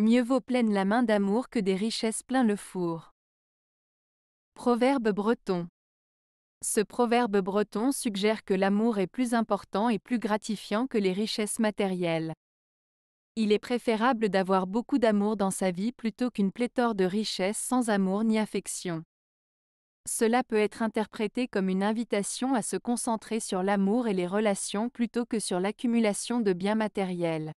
Mieux vaut pleine la main d'amour que des richesses plein le four. Proverbe breton. Ce proverbe breton suggère que l'amour est plus important et plus gratifiant que les richesses matérielles. Il est préférable d'avoir beaucoup d'amour dans sa vie plutôt qu'une pléthore de richesses sans amour ni affection. Cela peut être interprété comme une invitation à se concentrer sur l'amour et les relations plutôt que sur l'accumulation de biens matériels.